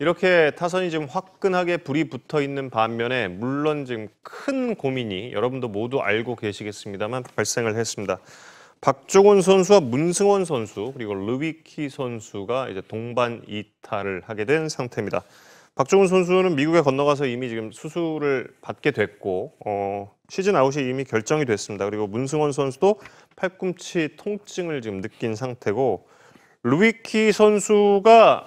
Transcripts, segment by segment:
이렇게 타선이 지금 화끈하게 불이 붙어 있는 반면에 물론 지금 큰 고민이 여러분도 모두 알고 계시겠습니다만 발생을 했습니다. 박종원 선수와 문승원 선수 그리고 르비키 선수가 이제 동반 이탈을 하게 된 상태입니다. 박종훈 선수는 미국에 건너가서 이미 지금 수술을 받게 됐고 어, 시즌 아웃이 이미 결정이 됐습니다. 그리고 문승원 선수도 팔꿈치 통증을 지금 느낀 상태고 루이키 선수가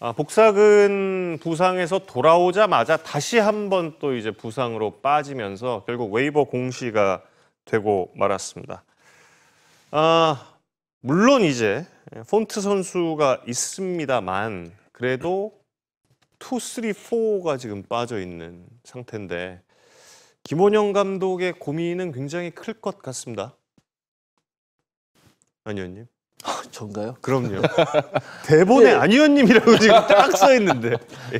아, 복사근 부상에서 돌아오자마자 다시 한번또 이제 부상으로 빠지면서 결국 웨이버 공시가 되고 말았습니다. 아, 물론 이제 폰트 선수가 있습니다만 그래도 2, 3, 4가 지금 빠져 있는 상태인데 김원영 감독의 고민은 굉장히 클 것 같습니다. 안 의원님. 아, 전가요? 그럼요. 대본에 네. 안 의원님이라고 지금 딱 써 있는데.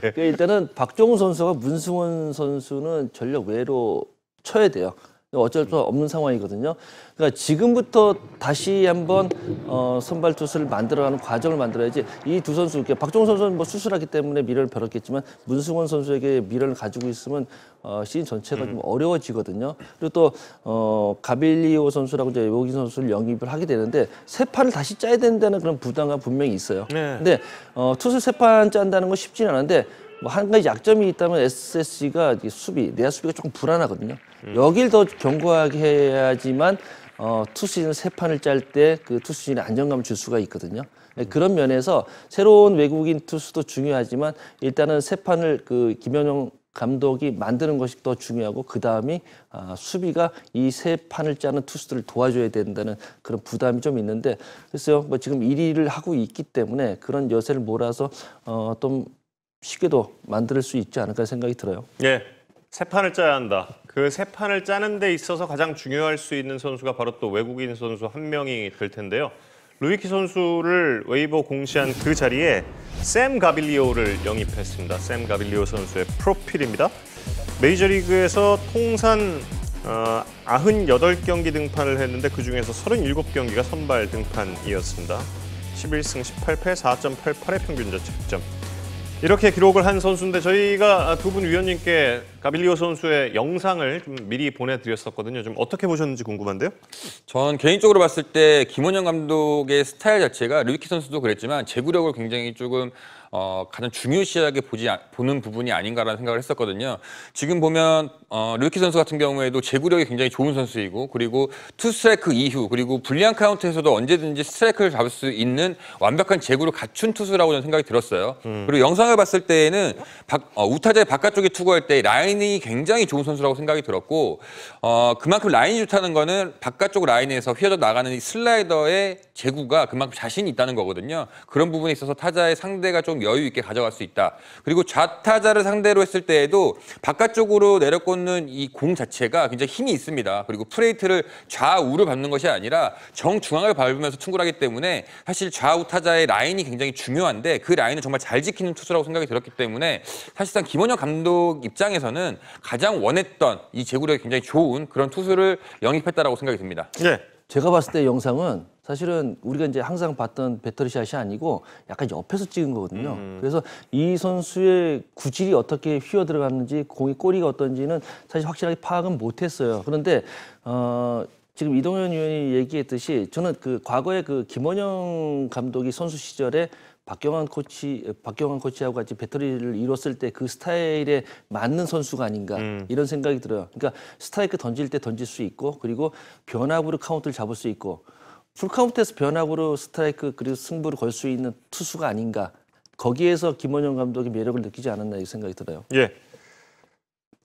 예. 일단은 박종우 선수가 문승원 선수는 전력 외로 쳐야 돼요. 어쩔 수 없는 상황이거든요. 그러니까 지금부터 다시 한번 어, 선발 투수를 만들어가는 과정을 만들어야지 이 두 선수, 박종호 선수는 뭐 수술하기 때문에 미래를벼었겠지만 문승원 선수에게 미래를 가지고 있으면 어, 시즌 전체가 음. 좀 어려워지거든요. 그리고 또 어, 가빌리오 선수라고 이제 요기 선수를 영입을 하게 되는데 세 판을 다시 짜야 된다는 그런 부담과 분명히 있어요. 네. 근데 어, 투수 세 판 짠다는 건 쉽지는 않은데 뭐한 가지 약점이 있다면 SSG가 수비, 내야 수비가 조금 불안하거든요. 음. 여길 더 견고하게 해야지만 어, 투수진 세 판을 짤 때 그 투수진의 안정감을 줄 수가 있거든요. 음. 그런 면에서 새로운 외국인 투수도 중요하지만 일단은 세 판을 그 김현영 감독이 만드는 것이 더 중요하고 그 다음이 아, 수비가 이 세 판을 짜는 투수들을 도와줘야 된다는 그런 부담이 좀 있는데 글쎄요 뭐 지금 1위를 하고 있기 때문에 그런 여세를 몰아서 어, 좀 쉽게도 만들 수 있지 않을까 생각이 들어요. 예. 세 판을 짜야 한다. 그세 판을 짜는 데 있어서 가장 중요할 수 있는 선수가 바로 또 외국인 선수 한 명이 될 텐데요. 루이키 선수를 웨이버 공시한 그 자리에 샘 가빌리오를 영입했습니다. 샘 가빌리오 선수의 프로필입니다. 메이저리그에서 통산 98경기 어, 등판을 했는데 그중에서 37경기가 선발 등판이었습니다. 11승 18패 4.88의 평균 자책점. 이렇게 기록을 한 선수인데 저희가 두 분 위원님께 가빌리오 선수의 영상을 좀 미리 보내드렸었거든요. 좀 어떻게 보셨는지 궁금한데요? 전 개인적으로 봤을 때 김원영 감독의 스타일 자체가 류키 선수도 그랬지만 제구력을 굉장히 조금 어, 가장 중요시하게 보지 보는 부분이 아닌가라는 생각을 했었거든요. 지금 보면 어, 류키 선수 같은 경우에도 제구력이 굉장히 좋은 선수이고 그리고 투스트라이크 이후 그리고 불리한 카운트에서도 언제든지 스트라이크를 잡을 수 있는 완벽한 제구를 갖춘 투수라고 저는 생각이 들었어요. 음. 그리고 영상을 봤을 때에는 박, 어, 우타자의 바깥쪽에 투구할 때 라인이 굉장히 좋은 선수라고 생각이 들었고 어, 그만큼 라인이 좋다는 거는 바깥쪽 라인에서 휘어져 나가는 이 슬라이더의 제구가 그만큼 자신이 있다는 거거든요. 그런 부분에 있어서 타자의 상대가 좀 여유 있게 가져갈 수 있다. 그리고 좌타자를 상대로 했을 때에도 바깥쪽으로 내렸고 꽂는 이 공 자체가 굉장히 힘이 있습니다. 그리고 프레이트를 좌우를 밟는 것이 아니라 정중앙을 밟으면서 충돌하기 때문에 사실 좌우 타자의 라인이 굉장히 중요한데 그 라인을 정말 잘 지키는 투수라고 생각이 들었기 때문에 사실상 김원영 감독 입장에서는 가장 원했던 이 제구력이 굉장히 좋은 그런 투수를 영입했다라고 생각이 듭니다. 네. 제가 봤을 때 영상은 사실은 우리가 이제 항상 봤던 배터리샷이 아니고 약간 옆에서 찍은 거거든요. 음. 그래서 이 선수의 구질이 어떻게 휘어 들어갔는지 공이 꼬리가 어떤지는 사실 확실하게 파악은 못했어요. 그런데 어. 지금 이동현 위원이 얘기했듯이 저는 그 과거에 그 김원영 감독이 선수 시절에 박경환 코치 박경환 코치하고 같이 배터리를 이뤘을 때 그 스타일에 맞는 선수가 아닌가 음. 이런 생각이 들어요. 그러니까 스타이크 던질 때 던질 수 있고 그리고 변화구로 카운트를 잡을 수 있고 풀카운트에서 변화구로 스트라이크 그리고 승부를 걸 수 있는 투수가 아닌가. 거기에서 김원영 감독이 매력을 느끼지 않았나 이 생각이 들어요. 예.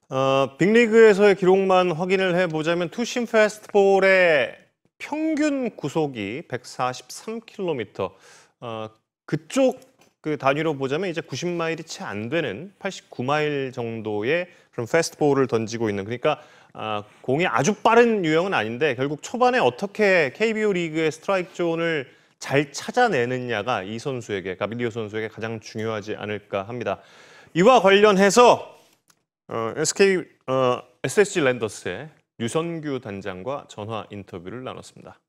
어, 빅리그에서의 기록만 확인을 해보자면 투심 페스트볼의 평균 구속이 143km. 어, 그쪽 그 단위로 보자면 이제 90마일이 채 안 되는 89마일 정도의 그런 페스트볼을 던지고 있는 그러니까 아, 공이 아주 빠른 유형은 아닌데 결국 초반에 어떻게 KBO 리그의 스트라이크 존을 잘 찾아내느냐가 이 선수에게 가빌리오 선수에게 가장 중요하지 않을까 합니다. 이와 관련해서 어, SK 어, SSG 랜더스의 유선규 단장과 전화 인터뷰를 나눴습니다.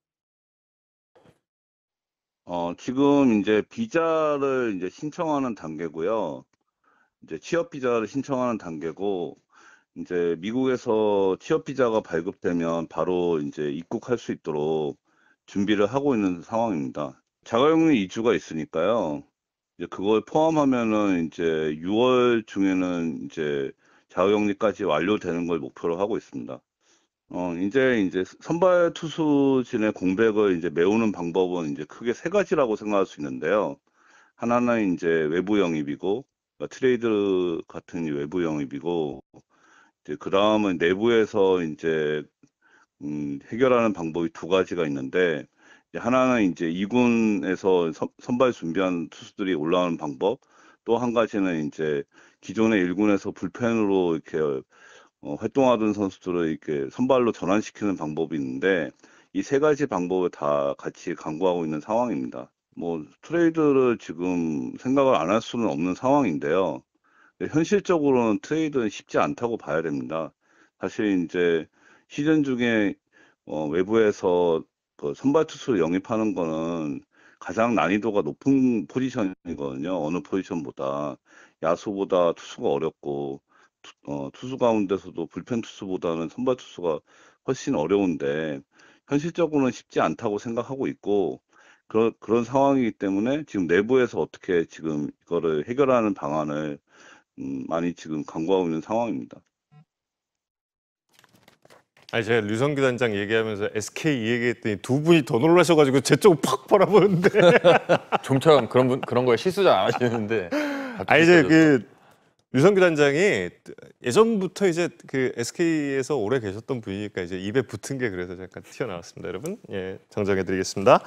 어, 지금 이제 비자를 이제 신청하는 단계고요. 이제 취업 비자를 신청하는 단계고 이제 미국에서 취업 비자가 발급되면 바로 이제 입국할 수 있도록 준비를 하고 있는 상황입니다. 자가격리 2주가 있으니까요. 이제 그걸 포함하면은 이제 6월 중에는 이제 자가격리까지 완료되는 걸 목표로 하고 있습니다. 어, 이제, 이제 선발 투수진의 공백을 이제 메우는 방법은 이제 크게 세 가지라고 생각할 수 있는데요. 하나는 이제 외부 영입이고, 그러니까 트레이드 같은 외부 영입이고, 이제 그 다음은 내부에서 이제, 음, 해결하는 방법이 두 가지가 있는데, 이제 하나는 이제 2군에서 선발 준비한 투수들이 올라오는 방법, 또 한 가지는 이제 기존의 1군에서 불펜으로 이렇게 어, 활동하던 선수들을 이렇게 선발로 전환시키는 방법이 있는데 이 세 가지 방법을 다 같이 강구하고 있는 상황입니다. 뭐 트레이드를 지금 생각을 안 할 수는 없는 상황인데요. 현실적으로는 트레이드는 쉽지 않다고 봐야 됩니다. 사실 이제 시즌 중에 어, 외부에서 그 선발 투수를 영입하는 거는 가장 난이도가 높은 포지션이거든요. 어느 포지션보다 야수보다 투수가 어렵고 어, 투수 가운데서도 불펜 투수보다는 선발 투수가 훨씬 어려운데 현실적으로는 쉽지 않다고 생각하고 있고 그런 그런 상황이기 때문에 지금 내부에서 어떻게 지금 이거를 해결하는 방안을 음, 많이 지금 강구하고 있는 상황입니다. 아니 제가 류성규 단장 얘기하면서 SK 얘기했더니 두 분이 더 놀라셔가지고 제 쪽을 팍 바라보는데 좀처럼 그런 분 그런 거에 실수자 안 하시는데. 아 이제 그 유성규 단장이 예전부터 이제 그 SK에서 오래 계셨던 분이니까 이제 입에 붙은 게 그래서 잠깐 튀어나왔습니다. 여러분, 예, 정정해드리겠습니다.